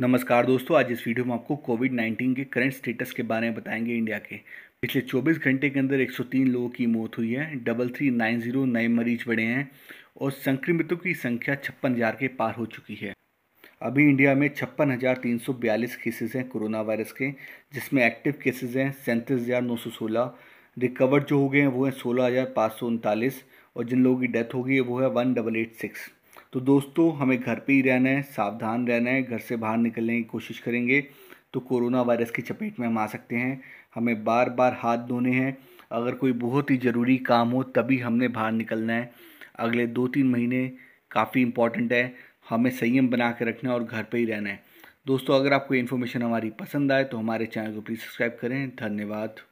नमस्कार दोस्तों आज इस वीडियो में आपको कोविड 19 के करंट स्टेटस के बारे में बताएंगे इंडिया के पिछले 24 घंटे के अंदर 103 लोगों की मौत हुई है डबल थ्री नाइन जीरो नए मरीज बढ़े हैं और संक्रमितों की संख्या छप्पन हज़ार के पार हो चुकी है अभी इंडिया में छप्पन हज़ार तीन सौ बयालीस केसेज हैं कोरोना वायरस के जिसमें एक्टिव केसेज हैं सैंतीस हज़ार नौ सौ सोलह रिकवर जो हो गए हैं वो हैं सोलह हज़ार पाँच सौ उनतालीस और जिन लोगों की डेथ हो गई है वो है वन डबल एट सिक्स तो दोस्तों हमें घर पे ही रहना है सावधान रहना है घर से बाहर निकलने की कोशिश करेंगे तो कोरोना वायरस की चपेट में हम आ सकते हैं हमें बार बार हाथ धोने हैं अगर कोई बहुत ही ज़रूरी काम हो तभी हमने बाहर निकलना है अगले दो तीन महीने काफ़ी इम्पॉर्टेंट है हमें संयम बना के रखना है और घर पर ही रहना है दोस्तों अगर आपको इन्फॉर्मेशन हमारी पसंद आए तो हमारे चैनल को प्लीज़ सब्सक्राइब करें धन्यवाद